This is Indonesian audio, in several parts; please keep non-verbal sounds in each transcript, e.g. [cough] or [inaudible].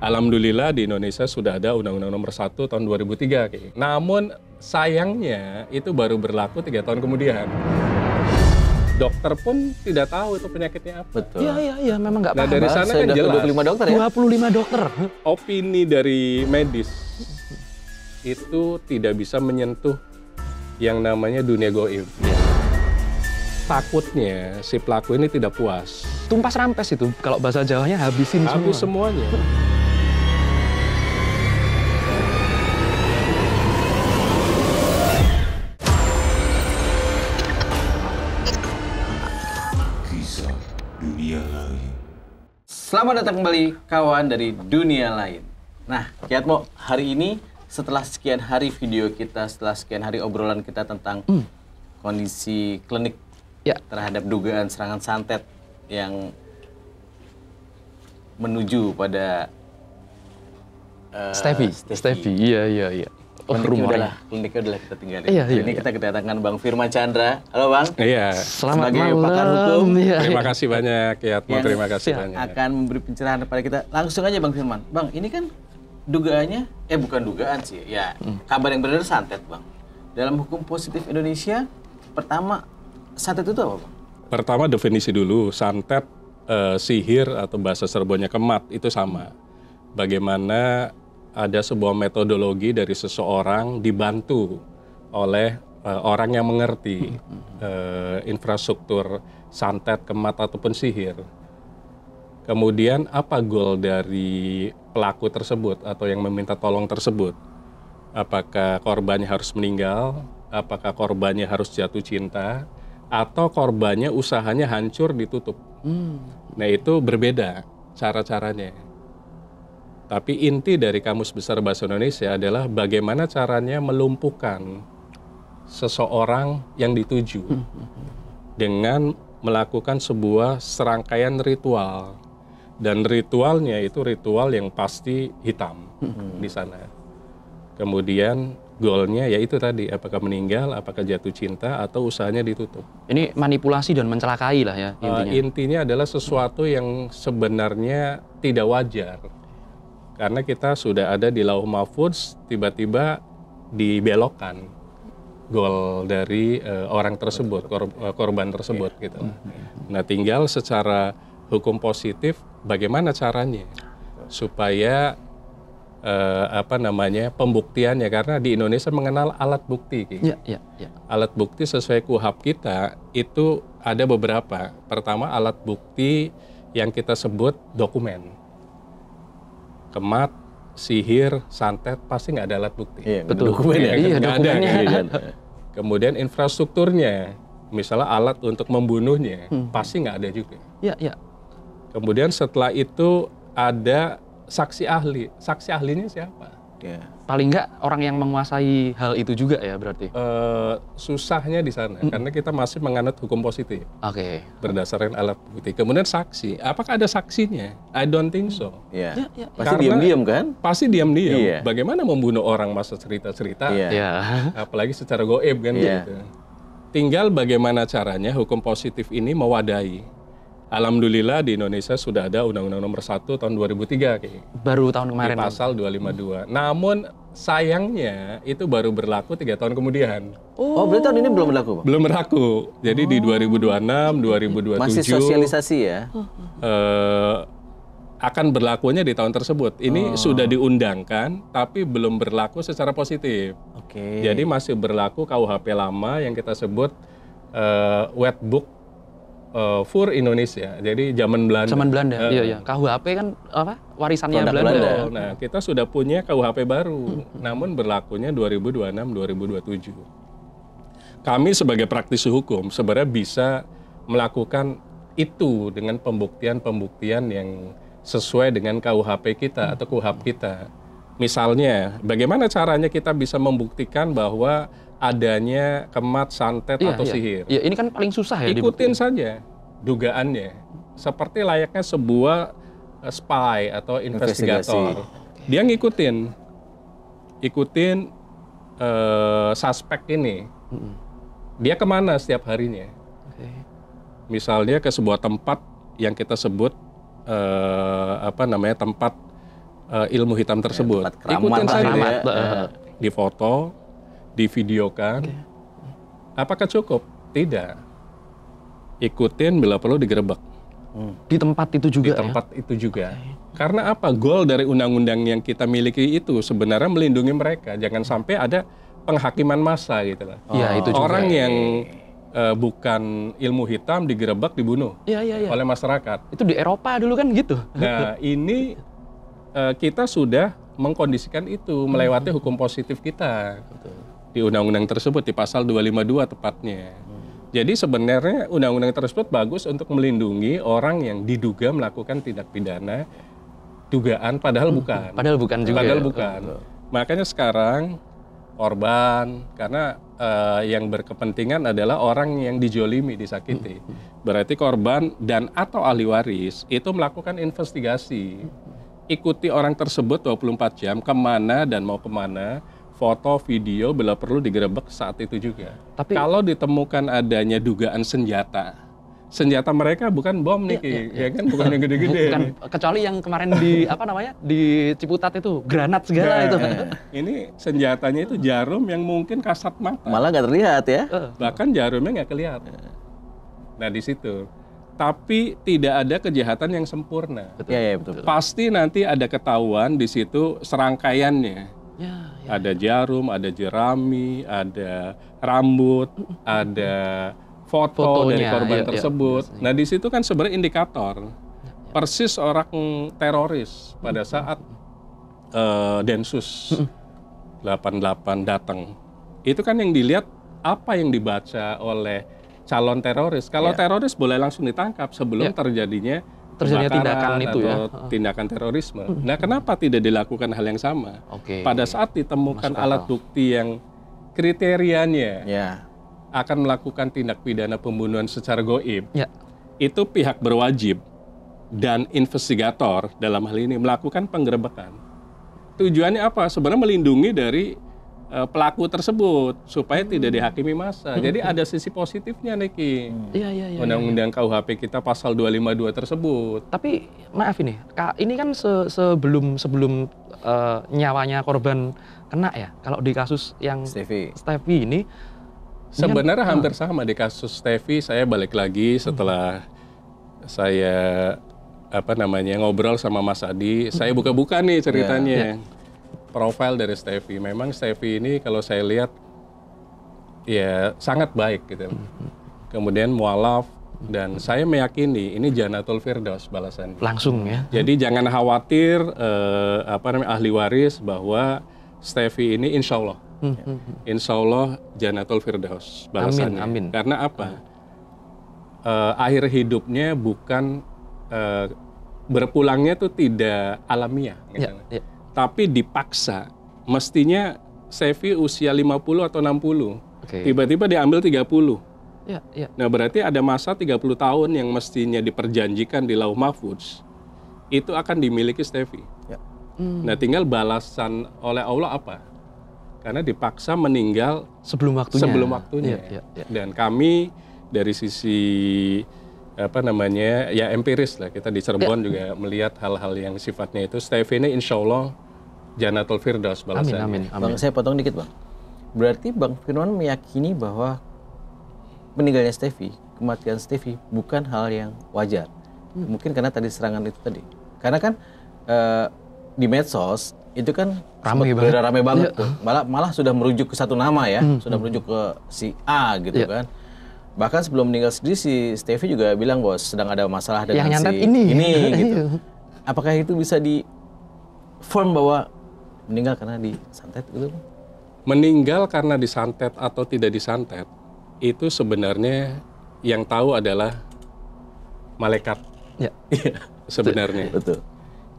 Alhamdulillah di Indonesia sudah ada Undang-Undang Nomor 1 tahun 2003. Namun sayangnya itu baru berlaku tiga tahun kemudian. Dokter pun tidak tahu itu penyakitnya apa. Betul. Iya, iya, iya. Memang nggak nah, paham. Nah, dari sana Saya kan jelas. 25 dokter ya? 25 dokter. Opini dari medis itu tidak bisa menyentuh yang namanya dunia goib. Iya. Takutnya si pelaku ini tidak puas. Tumpas rampes itu, kalau bahasa Jawanya habisin Habis semua. Habis semuanya. Selamat datang kembali kawan dari dunia lain. Nah, Kiatmo, hari ini setelah sekian hari video kita, setelah sekian hari obrolan kita tentang mm. kondisi klinik ya. terhadap dugaan serangan santet yang menuju pada uh, Steffi. Steffi. Steffi, iya iya iya. Oh, kliniknya rumor. udahlah, kliniknya udahlah kita tinggalin. Iya, iya, Ini iya. kita kedatangan Bang Firman Chandra. Halo Bang. Iya. Selamat Sebagai malam. pakar hukum. Iya, iya. Terima kasih banyak ya, yang terima kasih banyak. Akan memberi pencerahan kepada kita. Langsung aja Bang Firman. Bang, ini kan dugaannya, eh bukan dugaan sih, ya hmm. kabar yang benar santet Bang. Dalam hukum positif Indonesia, pertama santet itu apa Bang? Pertama definisi dulu, santet, uh, sihir atau bahasa Serbonya kemat, itu sama. Bagaimana ada sebuah metodologi dari seseorang dibantu oleh uh, orang yang mengerti uh, infrastruktur santet, kemat ataupun sihir. Kemudian apa goal dari pelaku tersebut atau yang meminta tolong tersebut? Apakah korbannya harus meninggal? Apakah korbannya harus jatuh cinta? Atau korbannya usahanya hancur ditutup? Hmm. Nah itu berbeda cara-caranya. Tapi inti dari Kamus Besar Bahasa Indonesia adalah bagaimana caranya melumpuhkan seseorang yang dituju dengan melakukan sebuah serangkaian ritual. Dan ritualnya itu ritual yang pasti hitam di sana. Kemudian goalnya ya itu tadi apakah meninggal apakah jatuh cinta atau usahanya ditutup ini manipulasi dan mencelakai lah ya eh, intinya uh, intinya adalah sesuatu yang sebenarnya tidak wajar karena kita sudah ada di Lauh Mahfudz tiba-tiba dibelokkan gol dari uh, orang tersebut kor, eh, korban tersebut yeah. gitu. Nah tinggal secara hukum positif bagaimana caranya supaya uh, apa namanya pembuktiannya karena di Indonesia mengenal alat bukti. Gitu. Yeah, yeah, yeah. Alat bukti sesuai kuhab kita itu ada beberapa. Pertama alat bukti yang kita sebut dokumen kemat, sihir, santet pasti nggak ada alat bukti. Iya, Betul. Dokumen ya, iya, nggak ada. Iya. Kemudian infrastrukturnya, misalnya alat untuk membunuhnya, hmm. pasti nggak ada juga. Iya, iya. Kemudian setelah itu ada saksi ahli. Saksi ahlinya siapa? Yeah paling nggak orang yang menguasai hal itu juga ya berarti? Uh, susahnya di sana mm. karena kita masih menganut hukum positif. Oke. Okay. Berdasarkan alat bukti. Kemudian saksi, apakah ada saksinya? I don't think so. Iya. Yeah. Yeah, yeah. Pasti diam-diam kan? Pasti diam-diam. Yeah. Bagaimana membunuh orang masa cerita-cerita? -cerita, yeah. yeah. Apalagi secara goib kan yeah. gitu. Tinggal bagaimana caranya hukum positif ini mewadahi Alhamdulillah di Indonesia sudah ada Undang-Undang Nomor 1 tahun 2003 kayak. Baru tahun kemarin. Di pasal 252. Namun sayangnya itu baru berlaku tiga tahun kemudian. Oh, oh berarti tahun ini belum berlaku, Pak? Belum berlaku. Jadi oh. di 2026, 2027 Masih sosialisasi ya. Eh, akan berlakunya di tahun tersebut. Ini oh. sudah diundangkan tapi belum berlaku secara positif. Oke. Okay. Jadi masih berlaku KUHP lama yang kita sebut uh, eh, wet book uh, eh, Fur Indonesia. Jadi zaman Belanda. Zaman Belanda. Uh, iya iya. KUHP kan apa? Warisannya Belanda. Belanda. Nah, kita sudah punya KUHP baru. Namun berlakunya 2026 2027. Kami sebagai praktisi hukum sebenarnya bisa melakukan itu dengan pembuktian-pembuktian yang sesuai dengan KUHP kita atau KUHP kita. Misalnya, bagaimana caranya kita bisa membuktikan bahwa adanya kemat, santet iya, atau iya. sihir. Iya, ini kan paling susah ya. Ikutin saja dugaannya. Seperti layaknya sebuah eh, spy atau investigator. Dia ngikutin, ikutin uh, suspek ini. Dia kemana setiap harinya? Misalnya ke sebuah tempat yang kita sebut uh, apa namanya tempat uh, ilmu hitam iya, tersebut. Gitu ya, Ikutin saja. Ya. Di foto, divideokan. Okay. Apakah cukup? Tidak. Ikutin bila perlu digerebek. Hmm. Di tempat itu juga. Di ya? tempat ya? itu juga. Okay. Karena apa? Goal dari undang-undang yang kita miliki itu sebenarnya melindungi mereka. Jangan sampai ada penghakiman massa gitu lah. Oh. itu juga. Orang yang uh, bukan ilmu hitam digerebek dibunuh ya, ya, ya. oleh masyarakat. Itu di Eropa dulu kan gitu. Nah [laughs] ini uh, kita sudah mengkondisikan itu melewati hukum positif kita. Betul di undang-undang tersebut di pasal 252 tepatnya. Jadi sebenarnya undang-undang tersebut bagus untuk melindungi orang yang diduga melakukan tindak pidana dugaan padahal hmm, bukan. Padahal bukan juga. Padahal ya. bukan. Oh, oh. Makanya sekarang korban karena uh, yang berkepentingan adalah orang yang dijolimi, disakiti. Hmm, hmm. Berarti korban dan atau ahli waris itu melakukan investigasi. Ikuti orang tersebut 24 jam kemana dan mau kemana foto, video, bila perlu digerebek saat itu juga. Tapi kalau ditemukan adanya dugaan senjata, senjata mereka bukan bom nih, iya, iya, ya iya. ya kan, bukan yang gede-gede. kecuali yang kemarin di [laughs] apa namanya di Ciputat itu granat segala nah, itu. Iya. Ini senjatanya itu jarum yang mungkin kasat mata. Malah nggak terlihat ya. Bahkan jarumnya nggak kelihatan. Iya. Nah di situ tapi tidak ada kejahatan yang sempurna. Iya, betul. Ya, ya, betul. Pasti nanti ada ketahuan di situ serangkaiannya. Ya, ya, ya, ada jarum, ada jerami, ada rambut, ada foto Fotonya, dari korban ya, tersebut. Ya, nah, di situ kan sebenarnya indikator. Ya, ya. Persis orang teroris pada saat uh, Densus 88 datang. Itu kan yang dilihat apa yang dibaca oleh calon teroris. Kalau teroris boleh langsung ditangkap sebelum terjadinya terjadinya tindakan itu ya tindakan terorisme. Nah, kenapa tidak dilakukan hal yang sama? Okay. Pada saat ditemukan Masuk alat bukti yang kriterianya yeah. akan melakukan tindak pidana pembunuhan secara goib, yeah. itu pihak berwajib dan investigator dalam hal ini melakukan penggerebekan. Tujuannya apa? Sebenarnya melindungi dari Eh, pelaku tersebut supaya hmm. tidak dihakimi massa. Jadi ada sisi positifnya Niki. Iya hmm. iya iya. Undang-undang ya, ya. KUHP kita pasal 252 tersebut. Tapi maaf ini, ini kan se sebelum sebelum uh, nyawanya korban kena ya. Kalau di kasus yang Stevi ini kan- sebenarnya kan, hampir uh. sama di kasus Stevi. saya balik lagi setelah hmm. saya apa namanya ngobrol sama Mas Adi, hmm. saya buka-buka nih iya. ceritanya. Yeah. Yeah profil dari Stevie. Memang Stevie ini kalau saya lihat ya sangat baik gitu. Kemudian mualaf dan saya meyakini ini Janatul Firdaus balasan. Langsung ya. Jadi jangan khawatir eh, apa namanya ahli waris bahwa Stevie ini insya Allah, hmm. insya Allah Janatul Firdaus balasannya. Amin, amin. Karena apa? Eh, akhir hidupnya bukan eh, berpulangnya itu tidak alamiah. Ya, ya tapi dipaksa. Mestinya Sevi usia 50 atau 60. tiba Tiba-tiba diambil 30. Ya, ya. Nah, berarti ada masa 30 tahun yang mestinya diperjanjikan di Lauh Mahfudz itu akan dimiliki Stevi. Ya. Hmm. Nah, tinggal balasan oleh Allah apa? Karena dipaksa meninggal sebelum waktunya. Sebelum waktunya. Ya, ya, ya. Dan kami dari sisi apa namanya ya empiris lah kita di Cirebon ya. juga melihat hal-hal yang sifatnya itu Stevi ini insya Allah Janatul Firdaus balasannya. Amin, amin, amin. Bang, saya potong dikit, Bang. Berarti Bang Firman meyakini bahwa meninggalnya Stevi, kematian Stevi bukan hal yang wajar. Hmm. Mungkin karena tadi serangan itu tadi. Karena kan e, di medsos itu kan ramai banget. rame banget Yeah. Malah malah sudah merujuk ke satu nama ya, hmm. sudah merujuk ke si A gitu yeah. kan. Bahkan sebelum meninggal sendiri si Stevi juga bilang bahwa sedang ada masalah dengan yang si ini, ini [laughs] gitu. Apakah itu bisa di form bahwa meninggal karena disantet gitu? Kan? Meninggal karena disantet atau tidak disantet itu sebenarnya yang tahu adalah malaikat. Ya. Iya, sebenarnya. Betul.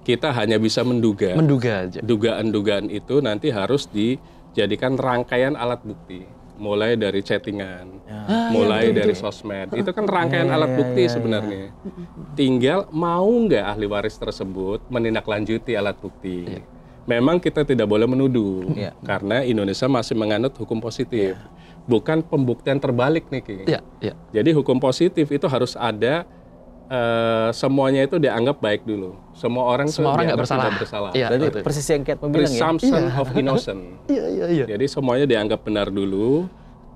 Kita hanya bisa menduga. Menduga aja. Dugaan-dugaan itu nanti harus dijadikan rangkaian alat bukti. Mulai dari chattingan, ah, ya. mulai ya, dari sosmed. Itu kan rangkaian ya, alat ya, bukti ya, ya, sebenarnya. Ya. Tinggal mau nggak ahli waris tersebut menindaklanjuti alat bukti. Ya memang kita tidak boleh menuduh ya. karena Indonesia masih menganut hukum positif, ya. bukan pembuktian terbalik nih. Ya. Jadi hukum positif itu harus ada uh, semuanya itu dianggap baik dulu. Semua orang semua orang nggak bersalah. bersalah. Iya. Jadi persis yang Kat bilang Presumption ya. Iya. of [laughs] innocent. Jadi semuanya dianggap benar dulu.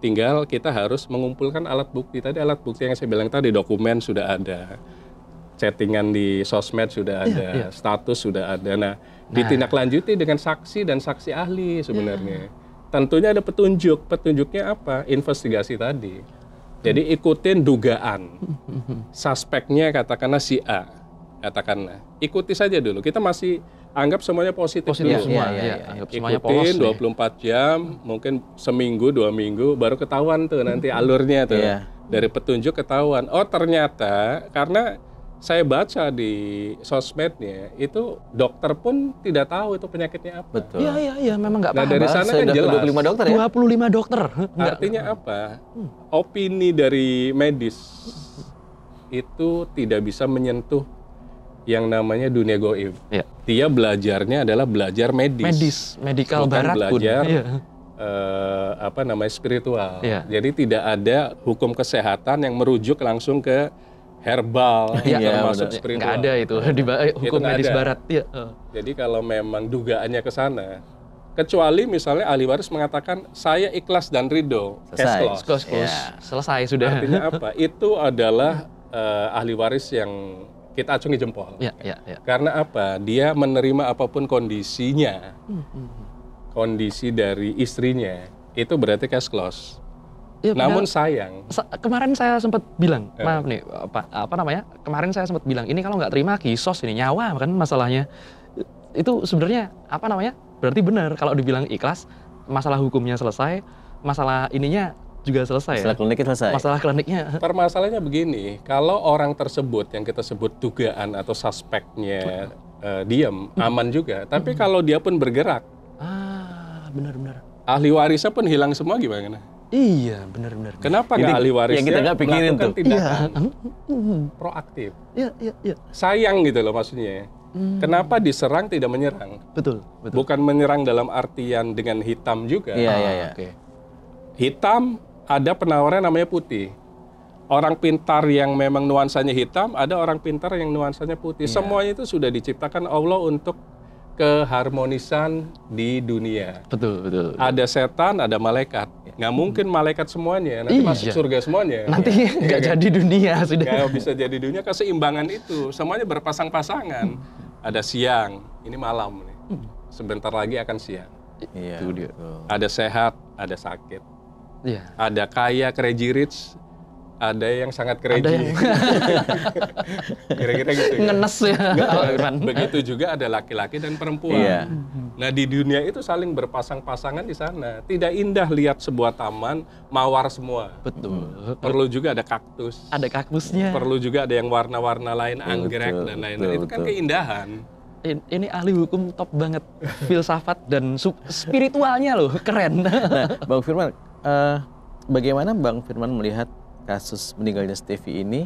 Tinggal kita harus mengumpulkan alat bukti. Tadi alat bukti yang saya bilang tadi dokumen sudah ada chattingan di sosmed sudah iya, ada, yeah, yeah. status sudah ada. Nah, nah, ditindaklanjuti dengan saksi dan saksi ahli sebenarnya. Yeah. Tentunya ada petunjuk. Petunjuknya apa? Investigasi tadi. Jadi hmm. ikutin dugaan. Hmm, hmm, Suspeknya katakanlah si A. Katakanlah. Ikuti saja dulu. Kita masih anggap semuanya positif, positif dulu. Semua, ya, ya, ya. semuanya Ikutin polos 24 nih. jam, mungkin seminggu, dua minggu, baru ketahuan tuh nanti alurnya tuh. Yeah. Dari petunjuk ketahuan. Oh ternyata karena saya baca di sosmednya itu dokter pun tidak tahu itu penyakitnya apa. Betul. Iya iya iya memang nggak nah, paham. Nah dari sana kan jelas. 25 dokter ya. 25 dokter. Artinya hmm. apa? Opini dari medis itu tidak bisa menyentuh yang namanya dunia goib. Ya. Dia belajarnya adalah belajar medis. Medis, medical Bukan barat belajar, pun. Ya. Uh, eh, apa namanya spiritual. Ya. Jadi tidak ada hukum kesehatan yang merujuk langsung ke herbal ya, termasuk ya, spiritual. Nggak ada itu iya. [laughs] di hukum itu medis barat. Ya. Jadi kalau memang dugaannya ke sana, kecuali misalnya ahli waris mengatakan saya ikhlas dan ridho, selesai. close, close. Yeah. Selesai sudah. Artinya [laughs] apa? Itu adalah uh, ahli waris yang kita acungi jempol. Ya, ya, ya. Karena apa? Dia menerima apapun kondisinya. Hmm, hmm, hmm. Kondisi dari istrinya itu berarti cash close Ya, Namun padahal, sayang. Kemarin saya sempat bilang, yeah. maaf nih, apa, apa namanya? Kemarin saya sempat bilang, ini kalau nggak terima kisos ini nyawa kan masalahnya. Itu sebenarnya apa namanya? Berarti benar kalau dibilang ikhlas, masalah hukumnya selesai, masalah ininya juga selesai. Ya. Masalah ya? kliniknya selesai. Masalah kliniknya. [laughs] Permasalahannya begini, kalau orang tersebut yang kita sebut dugaan atau suspeknya uh, eh, diam, hmm. aman juga. Tapi hmm. kalau dia pun bergerak, ah benar-benar. Ahli warisnya pun hilang semua gimana? Iya, benar-benar. Kenapa nggak ahli warisnya yang kita nggak pikirin tuh? iya. proaktif. Iya, iya, iya. Sayang gitu loh maksudnya. Hmm. Kenapa diserang tidak menyerang? Betul, betul. Bukan menyerang dalam artian dengan hitam juga. Iya, iya, ah, iya. Okay. Hitam ada penawarnya namanya putih. Orang pintar yang memang nuansanya hitam, ada orang pintar yang nuansanya putih. Yeah. Semuanya itu sudah diciptakan Allah untuk keharmonisan di dunia. Betul, betul. betul. Ada setan, ada malaikat. Nggak hmm. mungkin malaikat semuanya, nanti iya. masuk surga semuanya. Nanti ya, [laughs] nggak jadi dunia sudah. Nggak [laughs] bisa jadi dunia, keseimbangan itu. Semuanya berpasang-pasangan. Hmm. Ada siang, ini malam nih. Hmm. Sebentar lagi akan siang. Iya. Itu dia. Ada sehat, ada sakit. Iya. Ada kaya, crazy rich, ada yang sangat crazy. [laughs] Kira-kira gitu. Ya? Ngenes ya. Nggak, begitu juga ada laki-laki dan perempuan. Iya. Nah di dunia itu saling berpasang-pasangan di sana. Tidak indah lihat sebuah taman mawar semua. Betul. Perlu juga ada kaktus. Ada kaktusnya. Perlu juga ada yang warna-warna lain, anggrek betul, dan lain-lain. Itu kan betul. keindahan ini ahli hukum top banget [laughs] filsafat dan spiritualnya loh keren. nah, Bang Firman, uh, bagaimana Bang Firman melihat kasus meninggalnya Stevie ini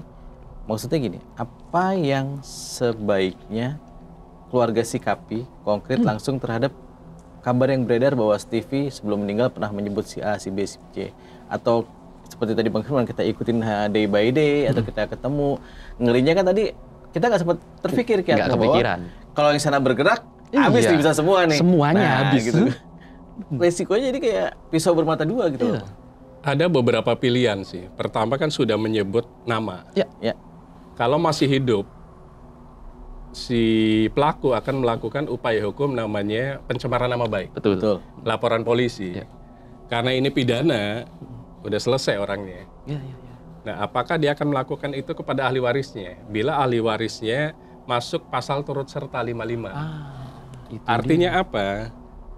maksudnya gini apa yang sebaiknya keluarga sikapi konkret hmm. langsung terhadap kabar yang beredar bahwa Stevie sebelum meninggal pernah menyebut si A, si B, si C atau seperti tadi Bang Firman kita ikutin day by day hmm. atau kita ketemu ngerinya kan tadi kita nggak sempat terpikir kayak gak kepikiran kalau yang sana bergerak iya. habis nih bisa semua nih semuanya nah, habis gitu. [laughs] resikonya jadi kayak pisau bermata dua gitu iya. Ada beberapa pilihan sih. Pertama kan sudah menyebut nama. Ya, ya. Kalau masih hidup, si pelaku akan melakukan upaya hukum namanya pencemaran nama baik. Betul. betul. Laporan polisi. Ya. Karena ini pidana, udah selesai orangnya. Ya, ya, ya. Nah, apakah dia akan melakukan itu kepada ahli warisnya? Bila ahli warisnya masuk pasal turut serta 55. Ah, Artinya dia. apa?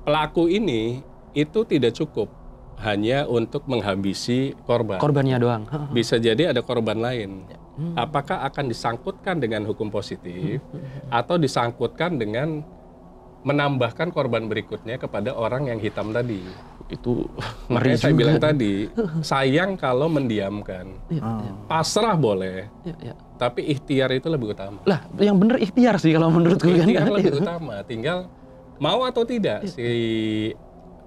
Pelaku ini itu tidak cukup hanya untuk menghabisi korban. Korbannya doang. Bisa jadi ada korban lain. Ya. Hmm. Apakah akan disangkutkan dengan hukum positif hmm, hmm, atau disangkutkan dengan menambahkan korban berikutnya kepada orang yang hitam tadi? Itu makanya saya bilang tadi sayang kalau mendiamkan. Ya, ya. Ah. Pasrah boleh. Tapi ikhtiar itu lebih utama. Lah, yang benar ikhtiar sih kalau menurutku. Ikhtiar kan. lebih [laughs] utama. Tinggal mau atau tidak ya. si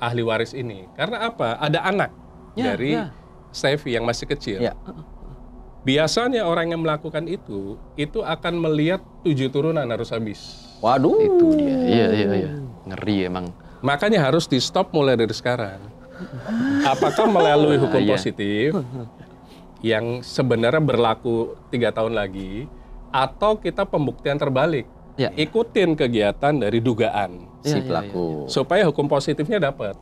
ahli waris ini. Karena apa? Ada anak ya, dari ya. yang masih kecil. Ya. Biasanya orang yang melakukan itu, itu akan melihat tujuh turunan harus habis. Waduh. Itu dia. Iya, iya, iya. Ngeri emang. Makanya harus di stop mulai dari sekarang. Apakah melalui hukum ya. positif yang sebenarnya berlaku tiga tahun lagi, atau kita pembuktian terbalik? ya. ikutin kegiatan dari dugaan ya, si ya, pelaku ya, ya, supaya hukum positifnya dapat.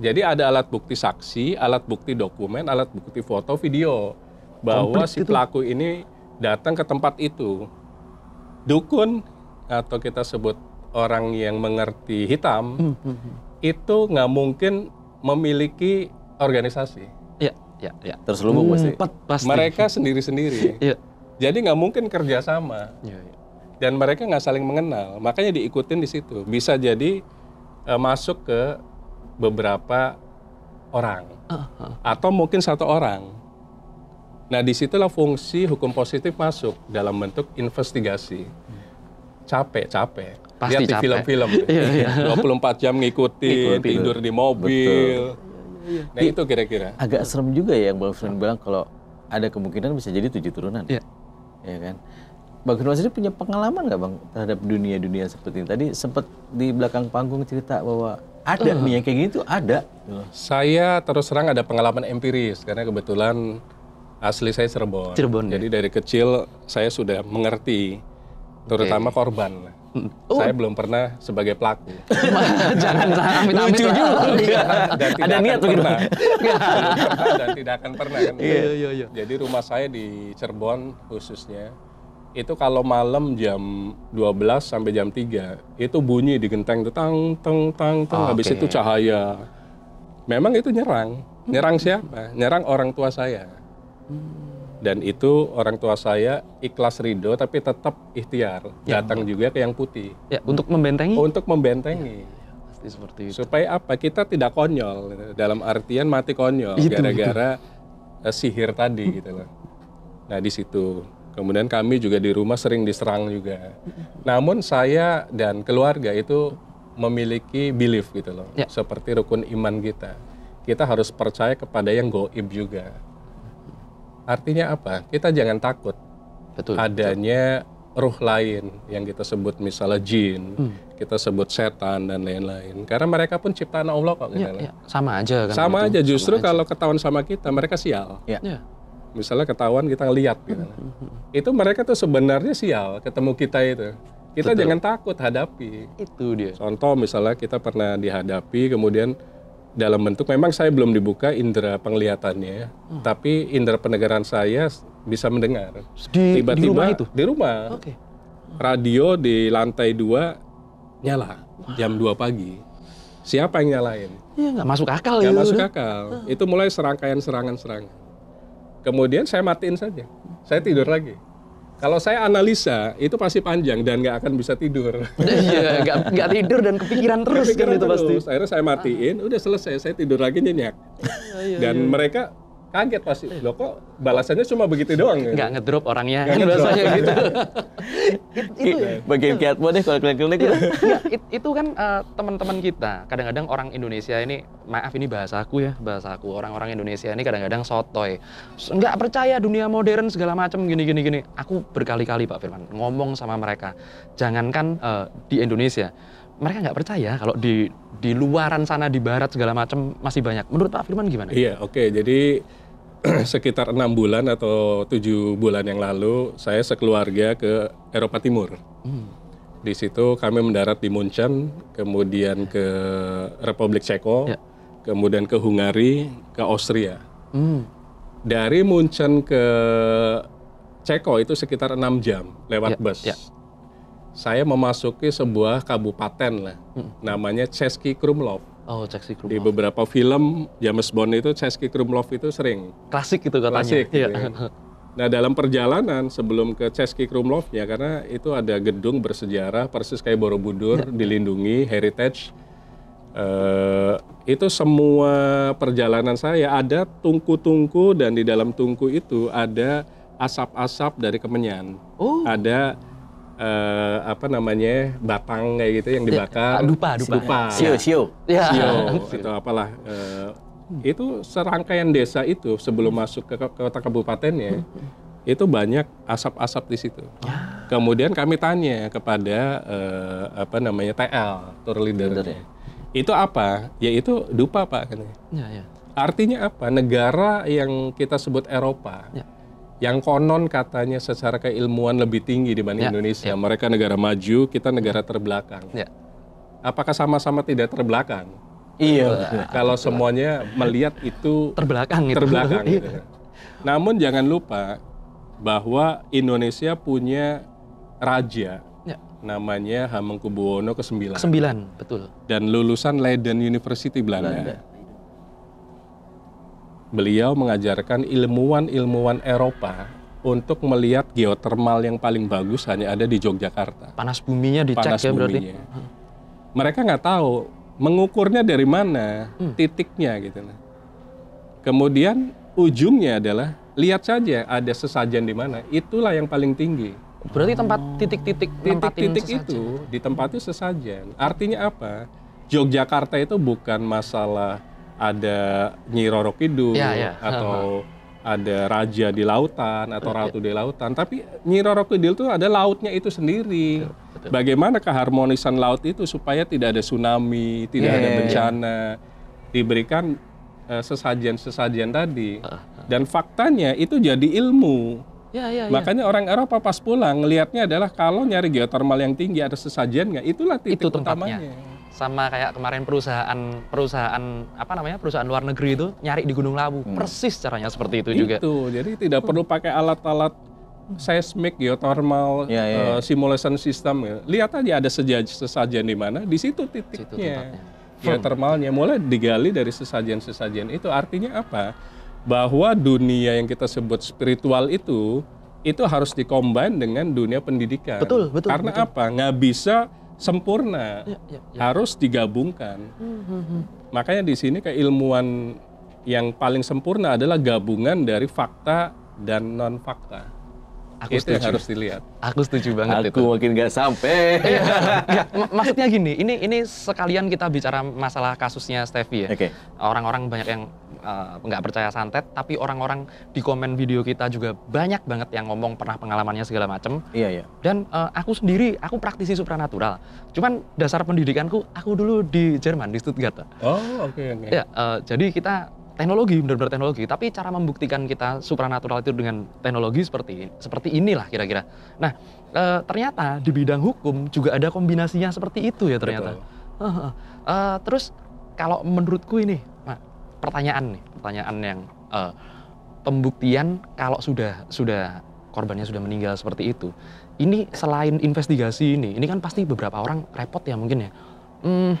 Jadi ada alat bukti saksi, alat bukti dokumen, alat bukti foto, video bahwa Komplik si gitu. pelaku itu. ini datang ke tempat itu. Dukun atau kita sebut orang yang mengerti hitam hmm, hmm. hmm. itu nggak mungkin memiliki organisasi. Iya, ya, ya. Terselubung hmm, pasti. pasti. Mereka [laughs] sendiri-sendiri. ya. Jadi nggak mungkin kerjasama. Ya, ya dan mereka nggak saling mengenal makanya diikutin di situ bisa jadi e, masuk ke beberapa orang uh -huh. atau mungkin satu orang nah disitulah fungsi hukum positif masuk dalam bentuk investigasi capek capek Pasti lihat di film-film [laughs] ya. 24 iya. [laughs] jam ngikutin tidur di mobil Betul. nah iya. itu kira-kira agak serem juga ya yang bang Frun bilang kalau ada kemungkinan bisa jadi tujuh turunan ya, ya kan Bang Firman sendiri punya pengalaman nggak bang terhadap dunia-dunia seperti ini? Tadi sempat di belakang panggung cerita bahwa ada uh. nih yang kayak gini tuh ada. Saya terus terang ada pengalaman empiris karena kebetulan asli saya Cirebon. Cirebon. Ya? Jadi ya? dari kecil saya sudah mengerti terutama okay. korban. Hmm. Oh. Saya belum pernah sebagai pelaku. [laughs] Jangan amit-amit Lucu juga. Iya. dan tidak Ada niat begitu. [laughs] dan tidak akan pernah kan. Iya, iya, iya. Jadi rumah saya di Cirebon khususnya itu kalau malam jam 12 sampai jam 3 itu bunyi di genteng tang tang tang tang ah, habis itu cahaya. Memang itu nyerang. Nyerang hmm. siapa? Nyerang orang tua saya. Hmm. Dan itu orang tua saya ikhlas ridho tapi tetap ikhtiar. Ya, Datang ya. juga ke yang putih. Ya, untuk membentengi. Untuk membentengi. Ya, ya, seperti itu. Supaya apa? Kita tidak konyol dalam artian mati konyol gara-gara eh, sihir tadi gitu loh. Nah, di situ Kemudian kami juga di rumah sering diserang juga. Namun saya dan keluarga itu memiliki belief gitu loh. Ya. Seperti rukun iman kita. Kita harus percaya kepada yang goib juga. Artinya apa? Kita jangan takut betul, adanya betul. ruh lain yang kita sebut misalnya jin, hmm. kita sebut setan dan lain-lain. Karena mereka pun ciptaan Allah kok. Ya, ya. Sama aja kan. Sama gitu. aja. Justru sama kalau aja. ketahuan sama kita, mereka sial. Ya. Ya misalnya ketahuan kita ngeliat gitu. itu mereka tuh sebenarnya sial ketemu kita itu. Kita Betul. jangan takut hadapi. Itu dia. Contoh misalnya kita pernah dihadapi kemudian dalam bentuk memang saya belum dibuka indera penglihatannya, hmm. tapi indera pendengaran saya bisa mendengar. Tiba-tiba di rumah itu. Di rumah. Okay. Radio di lantai dua nyala Wah. jam 2 pagi. Siapa yang nyalain? Iya nggak masuk akal gak itu. masuk akal. Itu mulai serangkaian serangan-serangan. Kemudian saya matiin saja. Saya tidur lagi. Kalau saya analisa itu pasti panjang dan nggak akan bisa tidur. [laughs] Iya, nggak tidur dan kepikiran terus kan kepikiran kan itu terus. pasti. Akhirnya saya matiin, udah selesai, saya tidur lagi nyenyak. Iya, iya, dan iya. mereka kaget pasti lo kok balasannya cuma begitu doang ya? nggak ngedrop orangnya nggak kan biasanya gitu [laughs] itu iya. bagian kiatmu deh kalau klinik klinik itu? Iya. itu kan uh, teman-teman kita kadang-kadang orang Indonesia ini maaf ini bahasaku ya bahasaku orang-orang Indonesia ini kadang-kadang sotoy nggak percaya dunia modern segala macam gini gini gini aku berkali-kali Pak Firman ngomong sama mereka jangankan uh, di Indonesia mereka nggak percaya kalau di di luaran sana di barat segala macam masih banyak. Menurut Pak Firman gimana? Iya, oke. Okay. Jadi [clears throat] sekitar enam bulan atau tujuh bulan yang lalu saya sekeluarga ke Eropa Timur. Hmm. Di situ kami mendarat di Munchen, kemudian ke Republik Ceko, ya. kemudian ke Hungari, ke Austria. Hmm. Dari Munchen ke Ceko itu sekitar enam jam lewat ya, bus. Ya saya memasuki sebuah kabupaten lah, hmm. namanya Chesky Krumlov. Oh, Chesky Krumlov. Di beberapa film James Bond itu Chesky Krumlov itu sering. Klasik itu katanya. Klasik. Iya. Gitu ya. Nah, dalam perjalanan sebelum ke Chesky Krumlov ya karena itu ada gedung bersejarah persis kayak Borobudur ya. dilindungi heritage. Uh, itu semua perjalanan saya ada tungku-tungku dan di dalam tungku itu ada asap-asap dari kemenyan. Oh. Ada uh, apa namanya batang kayak gitu yang iya. dibakar ah, dupa dupa, dupa. sio sio ya. sio [laughs] atau apalah uh, itu serangkaian desa itu sebelum masuk ke kota kabupatennya itu banyak asap-asap di situ. Ya. Kemudian kami tanya kepada uh, apa namanya TL tour leader. ya? Itu apa? Yaitu dupa pak Ya, ya. Artinya apa? Negara yang kita sebut Eropa. Ya yang konon katanya secara keilmuan lebih tinggi dibanding ya, Indonesia. Ya. Mereka negara maju, kita negara terbelakang. Ya. Apakah sama-sama tidak terbelakang? Iya. Kalau semuanya melihat itu terbelakang, itu. terbelakang. Iya. Gitu. Namun jangan lupa bahwa Indonesia punya raja ya. namanya Hamengkubuwono ke-9. Ke-9, betul. Dan lulusan Leiden University Belanda. Belanda beliau mengajarkan ilmuwan-ilmuwan Eropa untuk melihat geotermal yang paling bagus hanya ada di Yogyakarta. Panas buminya dicek Panas ya berarti. Buminya. Mereka nggak tahu mengukurnya dari mana hmm. titiknya gitu. Kemudian ujungnya adalah lihat saja ada sesajen di mana, itulah yang paling tinggi. Berarti tempat titik-titik titik-titik itu ditempati sesajen. Artinya apa? Yogyakarta itu bukan masalah ada Nyi Roro Kidul ya, ya. atau [laughs] ada raja di lautan atau ratu iya. di lautan, tapi Nyi Roro Kidul itu ada lautnya itu sendiri. Betul, betul. Bagaimana keharmonisan laut itu supaya tidak ada tsunami, tidak yeah, ada iya, iya, bencana. Yeah. Diberikan eh, sesajian-sesajian uh, tadi. Uh, uh. Dan faktanya itu jadi ilmu. Ya, ya, ya, Makanya orang Eropa pas pulang ngelihatnya adalah kalau nyari geotermal yang tinggi ada sesajian nggak, itulah titik itu utamanya sama kayak kemarin perusahaan perusahaan apa namanya perusahaan luar negeri itu nyari di Gunung Lawu hmm. persis caranya seperti itu, itu juga itu jadi tidak perlu pakai alat-alat seismik, geothermal, ya, ya. Uh, simulation system. Ya. Lihat aja ada sesajen, sesajen di mana, di situ titiknya. geothermalnya mulai digali dari sesajen-sesajen itu. Artinya apa? Bahwa dunia yang kita sebut spiritual itu itu harus dikombin dengan dunia pendidikan. Betul, betul. Karena betul. apa? Nggak bisa sempurna ya, ya, ya. harus digabungkan. Hmm, hmm, hmm. Makanya di sini keilmuan yang paling sempurna adalah gabungan dari fakta dan non fakta. Aku itu setuju. harus dilihat. Aku setuju banget Aku itu. makin gak sampai. Iya. ya, maksudnya gini, ini ini sekalian kita bicara masalah kasusnya Stevie ya. orang Orang-orang banyak yang Eh, nggak uh, percaya santet, tapi orang-orang di komen video kita juga banyak banget yang ngomong pernah pengalamannya segala macem. Iya iya. Dan uh, aku sendiri aku praktisi supranatural. Cuman dasar pendidikanku aku dulu di Jerman di Stuttgart. Oh oke okay, oke. Okay. Ya uh, jadi kita teknologi benar-benar teknologi tapi cara membuktikan kita supranatural itu dengan teknologi seperti seperti inilah kira-kira nah uh, ternyata di bidang hukum juga ada kombinasinya seperti itu ya ternyata Betul. uh, uh, terus kalau menurutku ini pertanyaan nih, pertanyaan yang uh, pembuktian kalau sudah sudah korbannya sudah meninggal seperti itu. Ini selain investigasi ini, ini kan pasti beberapa orang repot ya mungkin ya. Hmm,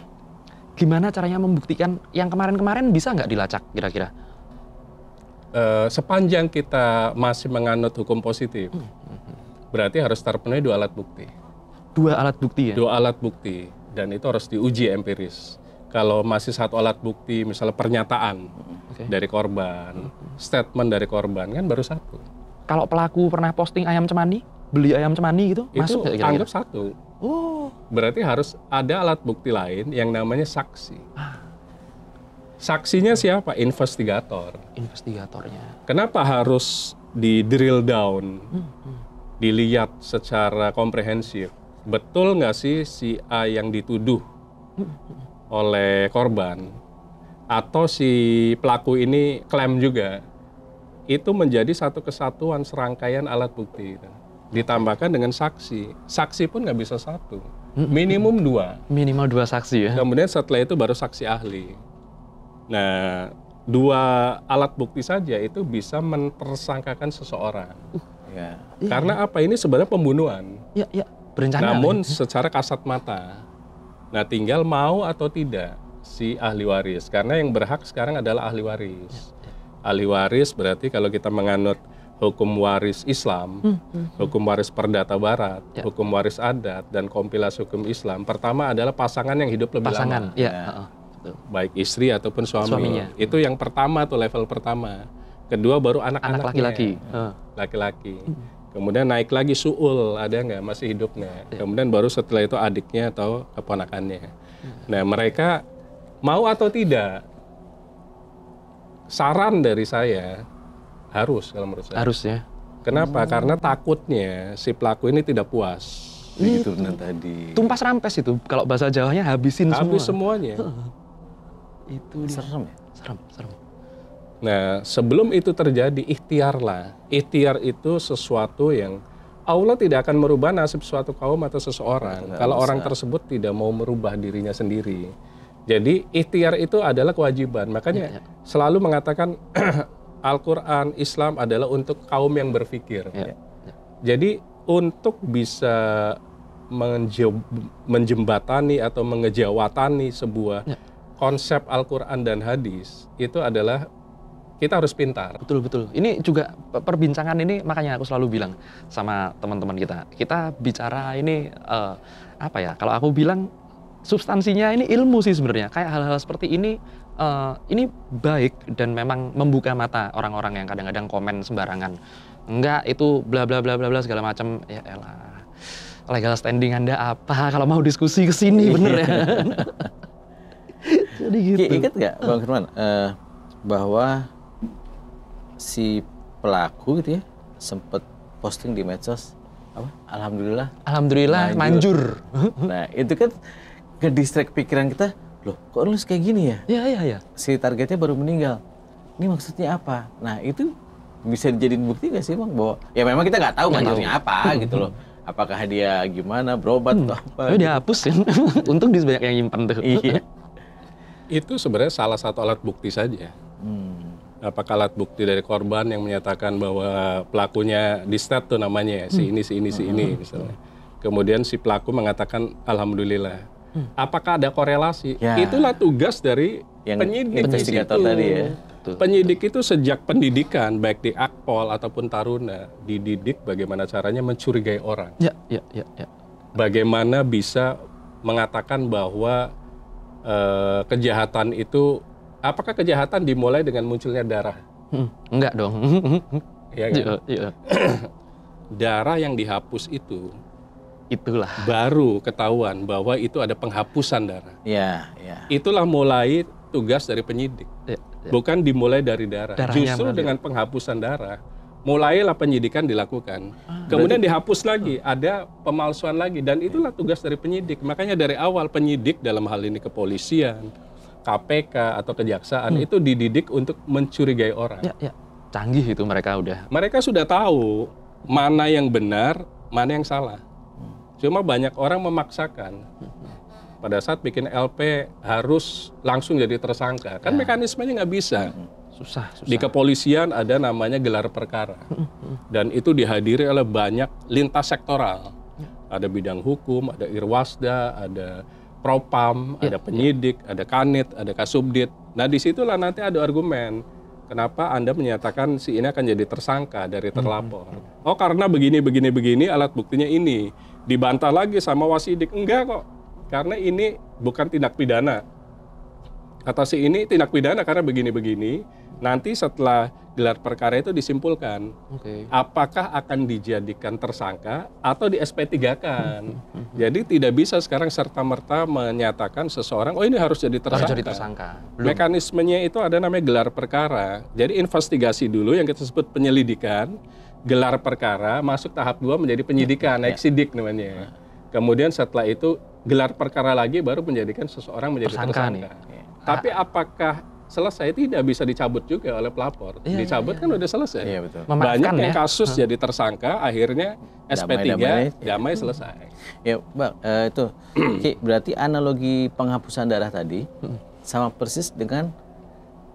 gimana caranya membuktikan yang kemarin-kemarin bisa nggak dilacak kira-kira? Uh, sepanjang kita masih menganut hukum positif, hmm, hmm. hmm. berarti harus terpenuhi dua alat bukti. Dua alat bukti ya? Dua alat bukti, dan itu harus diuji empiris kalau masih satu alat bukti, misalnya pernyataan okay. dari korban, statement dari korban kan baru satu. Kalau pelaku pernah posting ayam cemani, beli ayam cemani gitu, itu masuk kira-kira? anggap satu. Oh. Berarti harus ada alat bukti lain yang namanya saksi. Ah. Saksinya siapa? Investigator. Investigatornya. Kenapa harus di drill down, hmm, hmm, dilihat secara komprehensif? Betul nggak sih si A yang dituduh hmm, hmm oleh korban atau si pelaku ini klaim juga itu menjadi satu kesatuan serangkaian alat bukti ditambahkan dengan saksi saksi pun nggak bisa satu minimum dua minimal dua saksi ya kemudian setelah itu baru saksi ahli nah dua alat bukti saja itu bisa mempersangkakan seseorang uh, ya. Iya. karena apa ini sebenarnya pembunuhan iya, iya. ya, ya. namun namun secara kasat mata Nah, tinggal mau atau tidak si ahli waris, karena yang berhak sekarang adalah ahli waris. Ya, ahli waris berarti kalau kita menganut hukum waris Islam, hmm, hmm, hmm. hukum waris perdata barat, ya. hukum waris adat dan kompilasi hukum Islam. Pertama adalah pasangan yang hidup lebih pasangan, lama. Ya. Nah, uh, Baik istri ataupun suami. Suaminya. Itu yang pertama tuh level pertama. Kedua baru anak-anak anak laki-laki. Anak anak laki laki laki laki Uh. Kemudian naik lagi suul, ada nggak masih hidup nggak? Kemudian baru setelah itu adiknya atau keponakannya. Nah mereka mau atau tidak, saran dari saya harus kalau menurut saya. Harus ya. Kenapa? Hmm. Karena takutnya si pelaku ini tidak puas. Itu hmm. tadi. Tumpas rampes itu kalau bahasa Jawanya habisin Habis semua. Habis semuanya. itu serem ya? Serem, serem. Nah, sebelum itu terjadi, ikhtiarlah. Ikhtiar itu sesuatu yang Allah tidak akan merubah nasib suatu kaum atau seseorang Tidak kalau bisa. orang tersebut tidak mau merubah dirinya sendiri. Jadi ikhtiar itu adalah kewajiban. Makanya ya. ya. selalu mengatakan [clears throat] Al-Qur'an, Islam adalah untuk kaum yang berpikir. Ya. Ya. ya. Jadi untuk bisa menjembatani atau mengejawatani sebuah ya. konsep Al-Qur'an dan hadis itu adalah kita harus pintar. Betul betul. Ini juga perbincangan ini makanya aku selalu bilang sama teman-teman kita. Kita bicara ini uh, apa ya? Kalau aku bilang substansinya ini ilmu sih sebenarnya. Kayak hal-hal seperti ini uh, ini baik dan memang membuka mata orang-orang yang kadang-kadang komen sembarangan. Enggak itu bla bla bla bla bla segala macam. Ya elah. Legal standing Anda apa kalau mau diskusi ke sini bener ya. [laughs] Jadi gitu. Ingat nggak Bang Herman uh, bahwa si pelaku gitu ya sempet posting di medsos apa alhamdulillah alhamdulillah manjur, manjur. [laughs] nah itu kan ke distrik pikiran kita loh kok lu kayak gini ya ya ya iya si targetnya baru meninggal ini maksudnya apa nah itu bisa dijadiin bukti gak sih bang bahwa ya memang kita nggak tahu manjurnya apa gitu loh apakah dia gimana berobat hmm. atau apa oh, gitu. dihapus kan [laughs] untung dia banyak yang nyimpan tuh iya [laughs] itu sebenarnya salah satu alat bukti saja hmm apakah alat bukti dari korban yang menyatakan bahwa pelakunya di stat tuh namanya ya, si hmm. ini si ini si ini hmm. misalnya. Kemudian si pelaku mengatakan alhamdulillah. Hmm. Apakah ada korelasi? Ya. Itulah tugas dari yang penyidik itu tadi ya. Tuh. penyidik itu sejak pendidikan baik di akpol ataupun taruna dididik bagaimana caranya mencurigai orang. Ya, ya, ya, ya. Bagaimana bisa mengatakan bahwa uh, kejahatan itu apakah kejahatan dimulai dengan munculnya darah? Hmm, enggak dong. [laughs] Iya kan? Yo, iya, iya. [clears throat] yo. darah yang dihapus itu itulah baru ketahuan bahwa itu ada penghapusan darah. Iya, iya. Itulah mulai tugas dari penyidik. Yeah, yeah. Bukan dimulai dari darah. Darahnya Justru dengan penghapusan darah mulailah penyidikan dilakukan. Ah, Kemudian berarti... dihapus lagi, ada pemalsuan lagi dan itulah tugas dari penyidik. Makanya dari awal penyidik dalam hal ini kepolisian, KPK atau kejaksaan hmm. itu dididik untuk mencurigai orang. Ya, ya. Canggih itu mereka udah. Mereka sudah tahu mana yang benar, mana yang salah. Cuma banyak orang memaksakan. Pada saat bikin LP harus langsung jadi tersangka. Kan ya. mekanismenya nggak bisa. Hmm. Susah, susah. Di kepolisian ada namanya gelar perkara. Hmm, hmm. Dan itu dihadiri oleh banyak lintas sektoral. Ya. Ada bidang hukum, ada irwasda, ada propam, ya, ada iya. penyidik, ya. ada kanit, ada kasubdit. Nah, disitulah nanti ada argumen. Kenapa Anda menyatakan si ini akan jadi tersangka dari hmm. terlapor? Hmm. Oh, karena begini, begini, begini, alat buktinya ini. Dibantah lagi sama wasidik. Enggak kok, karena ini bukan tindak pidana. Atau si ini tindak pidana karena begini-begini. Nanti setelah gelar perkara itu disimpulkan okay. apakah akan dijadikan tersangka atau di SP3-kan. Hmm, hmm, hmm. jadi tidak bisa sekarang serta-merta menyatakan seseorang oh ini harus jadi tersangka. Harus jadi tersangka. Mekanismenya itu ada namanya gelar perkara. Jadi investigasi dulu yang kita sebut penyelidikan, gelar perkara masuk tahap dua menjadi penyidikan, yeah. Ya. eksidik namanya. Ya. Kemudian setelah itu gelar perkara lagi baru menjadikan seseorang menjadi tersangka. tersangka. Nih. Tapi ah. apakah selesai tidak bisa dicabut juga oleh pelapor. Iya, iya dicabut iya, kan iya. kan udah selesai. Iya, betul. Banyak yang ya? kasus ya? jadi tersangka akhirnya SP3 damai, damai, damai ya. selesai. Ya, Bang, uh, itu Ki, berarti analogi penghapusan darah tadi sama persis dengan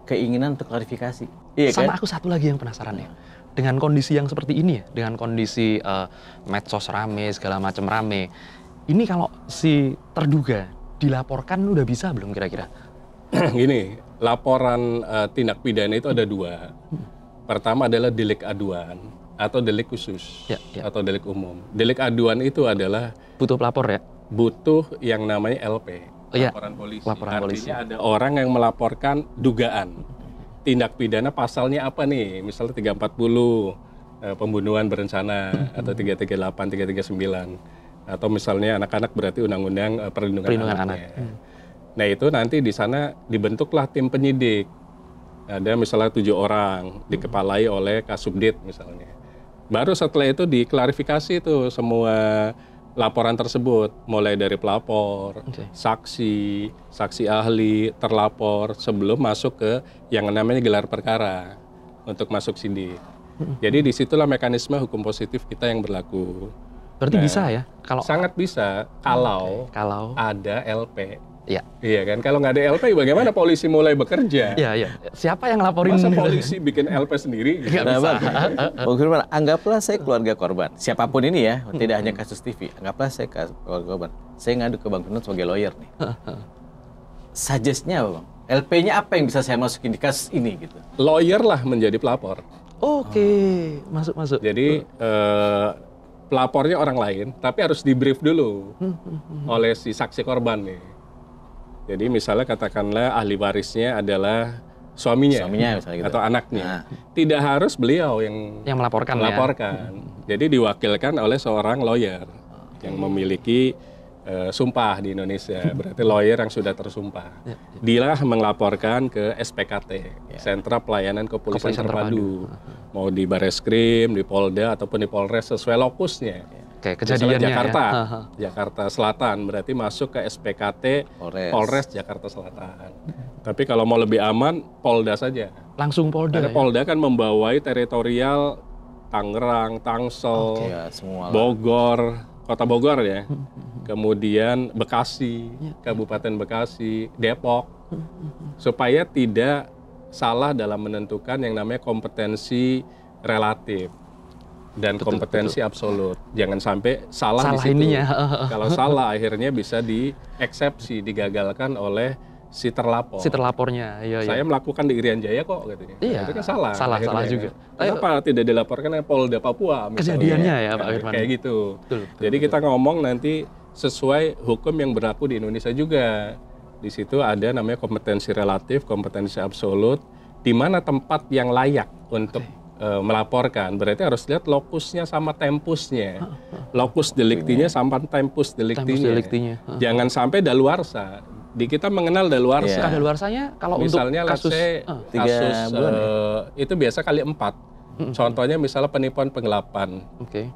keinginan untuk klarifikasi. Iya sama kan? aku satu lagi yang penasaran ya. Dengan kondisi yang seperti ini ya, dengan kondisi uh, medsos rame segala macam rame. Ini kalau si terduga dilaporkan udah bisa belum kira-kira? [clears throat] Gini, laporan uh, tindak pidana itu ada dua. Pertama adalah delik aduan atau delik khusus ya, ya. atau delik umum. Delik aduan itu adalah butuh pelapor ya. Butuh yang namanya LP. Oh, ya. Laporan polisi. Laporan Artinya polisi. ada orang yang melaporkan dugaan tindak pidana pasalnya apa nih? Misalnya 340 eh, pembunuhan berencana atau 338, 339 atau misalnya anak-anak berarti undang-undang eh, perlindungan, perlindungan anak. anak. Hmm. Nah itu nanti di sana dibentuklah tim penyidik. Ada misalnya tujuh orang dikepalai oleh Kasubdit misalnya. Baru setelah itu diklarifikasi itu semua laporan tersebut, mulai dari pelapor, okay. saksi, saksi ahli, terlapor, sebelum masuk ke yang namanya gelar perkara untuk masuk sidik. Jadi disitulah mekanisme hukum positif kita yang berlaku. Berarti nah, bisa ya? Kalau sangat bisa kalau, okay. kalau ada LP Iya. Iya kan, kalau nggak ada LP bagaimana polisi mulai bekerja? Iya, iya. Siapa yang laporin? Masa gitu? polisi bikin LP sendiri? Gitu? [laughs] Gak bisa. anggaplah saya keluarga korban. Siapapun ini ya, tidak hanya kasus TV. Anggaplah saya keluarga korban. Saya ngadu ke Bang Firman sebagai lawyer nih. Suggestnya apa Bang? LP-nya apa yang bisa saya masukin di kasus ini gitu? Lawyer lah menjadi pelapor. Oke, masuk masuk. Jadi uh, pelapornya orang lain, tapi harus di brief dulu hmm, hmm, hmm. oleh si saksi korban nih jadi misalnya katakanlah ahli warisnya adalah suaminya, suaminya gitu. atau anaknya. Nah. Tidak harus beliau yang yang melaporkan. Ya. Melaporkan. Ya. Jadi diwakilkan oleh seorang lawyer okay. yang memiliki uh, sumpah di Indonesia. [laughs] Berarti lawyer yang sudah tersumpah. Ya, ya. Dilah melaporkan ke SPKT, yeah. Sentra Pelayanan Kepolisian, Terpadu. Mau di Bareskrim, di Polda ataupun di Polres sesuai lokusnya. Yeah okay, kejadian ya. Jakarta, ya? Jakarta Selatan berarti masuk ke SPKT Polres, Polres Jakarta Selatan. Tapi kalau mau lebih aman Polda saja. Langsung Polda. ya? Polda kan membawai teritorial Tangerang, Tangsel, okay, ya, Bogor, Kota Bogor ya. Hmm, hmm, hmm. Kemudian Bekasi, ya. Kabupaten Bekasi, Depok. Supaya tidak salah dalam menentukan yang namanya kompetensi relatif dan betul, kompetensi betul. absolut. Jangan sampai salah, salah di situ. Ininya. [laughs] Kalau salah akhirnya bisa dieksepsi, digagalkan oleh si terlapor. Si terlapornya, iya, iya. Saya melakukan di Irian Jaya kok katanya. Iya. Nah, itu kan salah. Salah, akhirnya, salah juga. Kenapa Ayo. tidak dilaporkan ke Polda Papua misalnya. Kejadiannya ya Pak nah, Irfan. Kayak gitu. Betul, betul, Jadi betul. kita ngomong nanti sesuai hukum yang berlaku di Indonesia juga. Di situ ada namanya kompetensi relatif, kompetensi absolut, di mana tempat yang layak untuk okay e, melaporkan berarti harus lihat lokusnya sama tempusnya lokus deliktinya sama tempus deliktinya, tempus deliktinya. jangan sampai daluarsa di kita mengenal daluarsa yeah. daluarsanya kalau misalnya untuk kasus say, uh, kasus e, bulan, uh, ya? itu biasa kali empat contohnya misalnya penipuan penggelapan okay.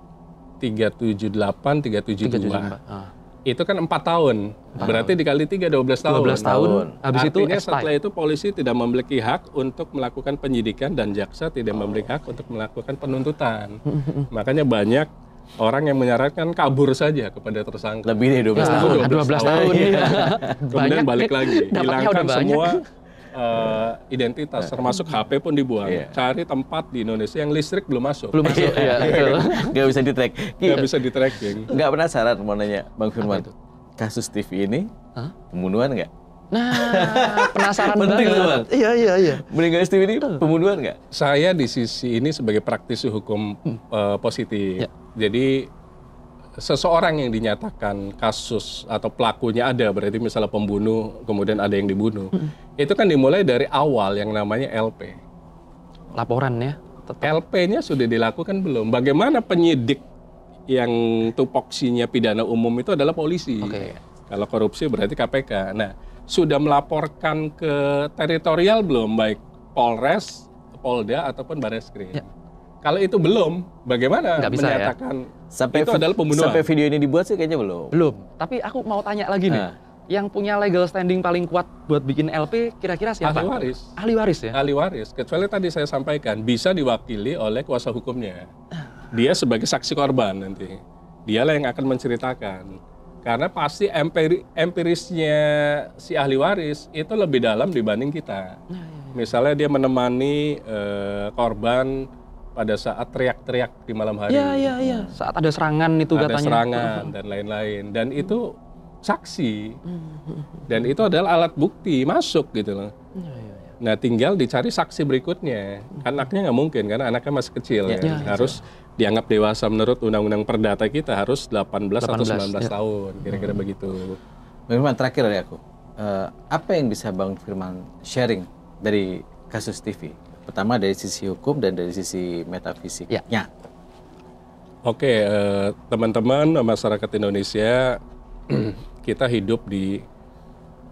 378 372 ah itu kan empat tahun. Tahun. Berarti dikali tiga 12 tahun. 12 tahun. Habis itu Artinya itu setelah itu polisi tidak memiliki hak untuk melakukan penyidikan dan jaksa tidak oh, memiliki hak okay. untuk melakukan penuntutan. [laughs] Makanya banyak orang yang menyarankan kabur saja kepada tersangka. Lebih dari 12 belas tahun. 12, 12 tahun. 12 iya. tahun. Kemudian banyak, balik lagi, hilangkan semua banyak uh, identitas iya. termasuk HP pun dibuang. Yeah. Cari tempat di Indonesia yang listrik belum masuk. Belum masuk. Iya, iya betul. Gak bisa di track. Gak iya. bisa di tracking. Gak penasaran mau nanya Bang Firman. Kasus TV ini huh? pembunuhan nggak? Nah, penasaran Penting banget. Iya, iya, iya. Meninggal Steve ini pembunuhan nggak? Saya di sisi ini sebagai praktisi hukum hmm. uh, positif. Ya. Jadi seseorang yang dinyatakan kasus atau pelakunya ada, berarti misalnya pembunuh, kemudian ada yang dibunuh, hmm. itu kan dimulai dari awal yang namanya LP. Laporan ya? LP-nya sudah dilakukan belum? Bagaimana penyidik yang tupoksinya pidana umum itu adalah polisi. Okay. Kalau korupsi berarti KPK. Nah, sudah melaporkan ke teritorial belum baik Polres, Polda ataupun Bareskrim. Ya. Kalau itu belum, bagaimana Nggak bisa, ya. menyatakan ya? sampai itu adalah pembunuhan? Sampai video ini dibuat sih kayaknya belum. Belum. Tapi aku mau tanya lagi nih. Nah. Yang punya legal standing paling kuat buat bikin LP kira-kira siapa? Ahli waris. Ahli waris ya? Ahli waris. Kecuali tadi saya sampaikan, bisa diwakili oleh kuasa hukumnya. Dia sebagai saksi korban nanti. Dialah yang akan menceritakan. Karena pasti empiri, empirisnya si ahli waris itu lebih dalam dibanding kita. Nah, iya, iya. Misalnya dia menemani uh, korban pada saat teriak-teriak di malam hari. Iya, iya, iya. Saat ada serangan itu ada katanya. Ada serangan mm-hmm. dan lain-lain. Dan itu saksi. Mm-hmm. Dan itu adalah alat bukti masuk gitu loh. Ya, ya, ya. Nah, tinggal dicari saksi berikutnya. Mm-hmm. Anaknya nggak mungkin karena anaknya masih kecil ya. ya. Harus dianggap dewasa menurut undang-undang perdata kita harus 18, 18 atau 19 ya. tahun, kira-kira hmm. begitu. Firman terakhir dari aku. Uh, apa yang bisa Bang Firman sharing dari kasus TV? Pertama dari sisi hukum dan dari sisi metafisiknya. Ya. Oke, eh, teman-teman masyarakat Indonesia, [clears throat] kita hidup di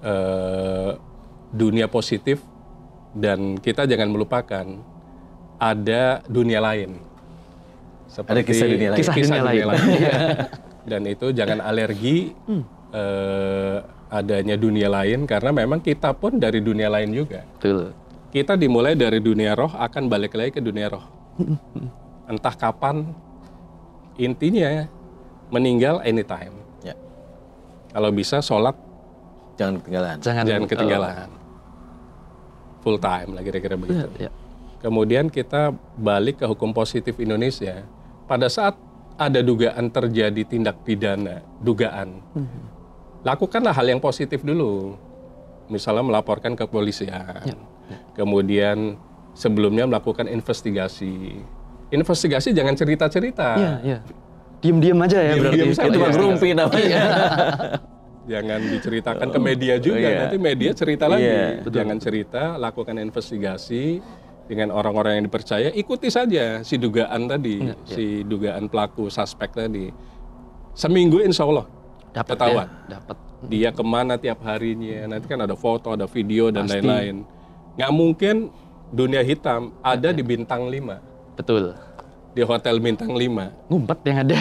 eh, dunia positif dan kita jangan melupakan ada dunia lain. Seperti ada kisah dunia lain. Kisah, kisah dunia, dunia lain. lain [laughs] Dan itu jangan alergi hmm. eh, adanya dunia lain karena memang kita pun dari dunia lain juga. Betul kita dimulai dari dunia roh akan balik lagi ke dunia roh. [laughs] Entah kapan intinya ya, meninggal anytime. Ya. Kalau bisa sholat jangan ketinggalan. Jangan, jangan ketinggalan. Full time lah kira-kira ya, begitu. Ya, ya. Kemudian kita balik ke hukum positif Indonesia. Pada saat ada dugaan terjadi tindak pidana, dugaan, hmm. lakukanlah hal yang positif dulu. Misalnya melaporkan ke polisian. Ya kemudian sebelumnya melakukan investigasi. Investigasi jangan cerita-cerita. Iya, iya. Diam-diam aja ya. Diam-diam saja. Itu gerumpi iya. namanya. [laughs] jangan diceritakan ke media oh, juga, oh, iya. nanti media cerita lagi. Iya, betul. Jangan cerita, lakukan investigasi dengan orang-orang yang dipercaya, ikuti saja si dugaan tadi, iya, iya. si dugaan pelaku, suspek tadi. Seminggu insya Allah dapat ya, ketahuan. Ya, dapat. Dia kemana tiap harinya, nanti kan ada foto, ada video, dan lain-lain Nggak mungkin dunia hitam ada di bintang 5. Betul. Di hotel bintang 5. Ngumpet yang ada.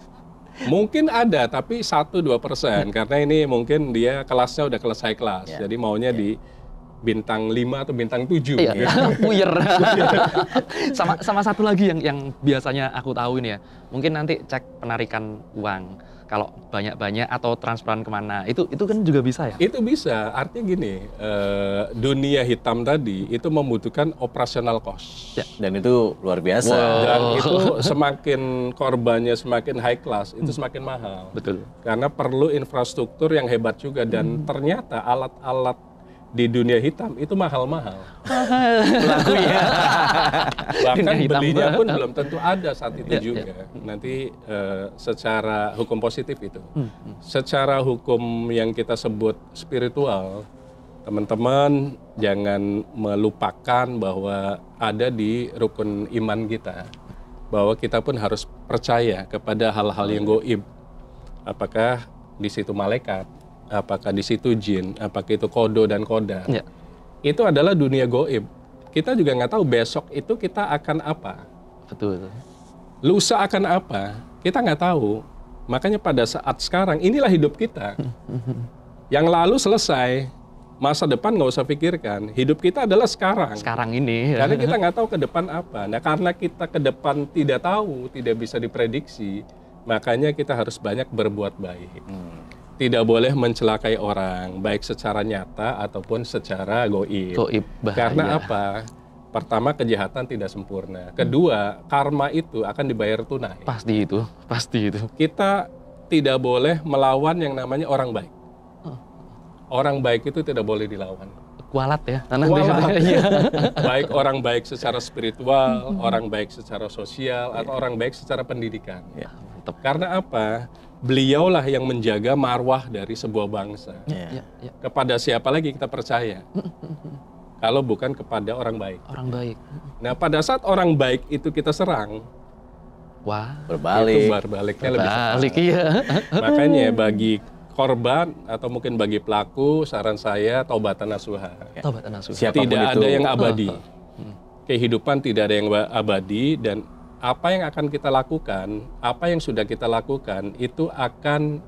[laughs] mungkin ada, tapi 1-2 persen. [laughs] Karena ini mungkin dia kelasnya udah kelas high class. Yeah. Jadi maunya yeah. di bintang 5 atau bintang 7. Iya, puyer. Gitu. [laughs] sama, sama satu lagi yang, yang biasanya aku tahu ini ya. Mungkin nanti cek penarikan uang kalau banyak-banyak atau transparan kemana itu itu kan juga bisa ya itu bisa artinya gini uh, dunia hitam tadi itu membutuhkan operasional cost ya. dan itu luar biasa wow. dan itu [laughs] semakin korbannya semakin high class itu hmm. semakin mahal betul karena perlu infrastruktur yang hebat juga dan hmm. ternyata alat-alat di dunia hitam itu mahal-mahal. Lagu ya. [laughs] Bahkan belinya pun belum tentu ada saat itu ya, juga. Ya. Nanti uh, secara hukum positif itu. Hmm, hmm. Secara hukum yang kita sebut spiritual, teman-teman jangan melupakan bahwa ada di rukun iman kita. Bahwa kita pun harus percaya kepada hal-hal yang goib. Apakah di situ malaikat, apakah di situ jin, apakah itu kodo dan koda, ya. itu adalah dunia goib. Kita juga nggak tahu besok itu kita akan apa. Betul. Lusa akan apa, kita nggak tahu. Makanya pada saat sekarang, inilah hidup kita. [laughs] Yang lalu selesai, masa depan nggak usah pikirkan. Hidup kita adalah sekarang. Sekarang ini. Karena [laughs] kita nggak tahu ke depan apa. Nah karena kita ke depan tidak tahu, tidak bisa diprediksi, makanya kita harus banyak berbuat baik. Hmm tidak boleh mencelakai orang, baik secara nyata ataupun secara goib. Goib, Karena apa? Pertama, kejahatan tidak sempurna. Kedua, karma itu akan dibayar tunai. Pasti itu, pasti itu. Kita tidak boleh melawan yang namanya orang baik. Oh. Orang baik itu tidak boleh dilawan. Kualat ya, tanah kualat. Ya. [laughs] baik orang baik secara spiritual, orang baik secara sosial, atau orang baik secara pendidikan. Ya, Karena apa? beliaulah yang menjaga marwah dari sebuah bangsa. Yeah. Yeah, yeah. Kepada siapa lagi kita percaya? kalau bukan kepada orang baik. Orang baik. Nah, pada saat orang baik itu kita serang, wah, berbalik. Itu berbaliknya berbalik, lebih berbalik iya. Makanya bagi korban atau mungkin bagi pelaku, saran saya taubatan nasuha. Iya. Taubatan nasuha. tidak itu. ada yang abadi. Oh, oh. Hmm. Kehidupan tidak ada yang abadi dan apa yang akan kita lakukan, apa yang sudah kita lakukan itu akan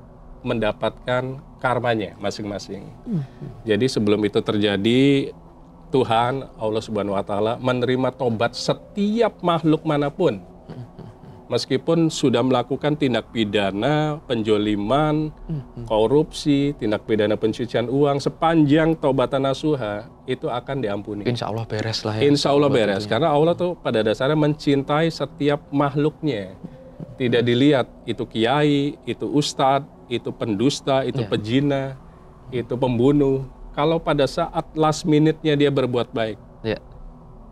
mendapatkan karmanya masing-masing. Hmm. Jadi sebelum itu terjadi Tuhan Allah Subhanahu wa taala menerima tobat setiap makhluk manapun meskipun sudah melakukan tindak pidana penjoliman, korupsi, tindak pidana pencucian uang sepanjang taubatan nasuha itu akan diampuni. Insya Allah beres lah ya. Insya Allah beres ini. karena Allah tuh pada dasarnya mencintai setiap makhluknya. Tidak dilihat itu kiai, itu ustadz, itu pendusta, itu yeah. pejina, itu pembunuh. Kalau pada saat last minute-nya dia berbuat baik,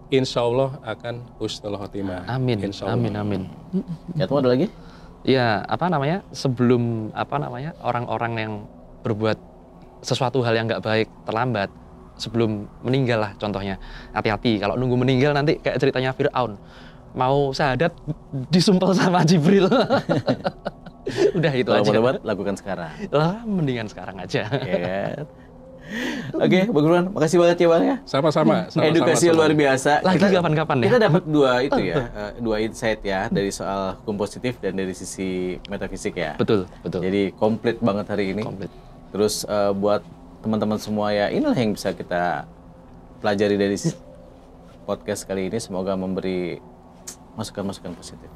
insya Allah akan husnul khotimah. Amin. Insya Allah. Amin, amin. Ya, ada lagi? Ya, apa namanya? Sebelum apa namanya? Orang-orang yang berbuat sesuatu hal yang nggak baik terlambat sebelum meninggal lah contohnya. Hati-hati kalau nunggu meninggal nanti kayak ceritanya Firaun. Mau syahadat disumpel sama Jibril. [laughs] Udah itu Lalu aja. Lakukan sekarang. Lah, mendingan sekarang aja. Ya Oke, okay, Bang Ruan, makasih banget ya Bang ya. Sama-sama. [laughs] Edukasi sama, luar biasa. Lagi kapan-kapan ya. Kita dapat dua itu ya, oh. eh, dua insight ya hmm. dari soal hukum positif dan dari sisi metafisik ya. Betul, betul. Jadi komplit banget hari ini. Komplit. Terus uh, buat teman-teman semua ya, inilah yang bisa kita pelajari dari podcast kali ini. Semoga memberi masukan-masukan positif.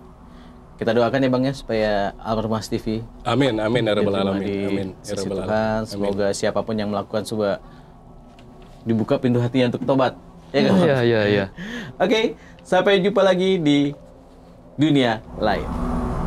Kita doakan ya Bang ya supaya Almarhumah TV. Amin amin ya rabbal alamin. Di amin ya rabbal alamin. semoga siapapun yang melakukan sebuah dibuka pintu hatinya untuk tobat. Ya kan? Oh, iya iya iya. [laughs] Oke, sampai jumpa lagi di dunia lain.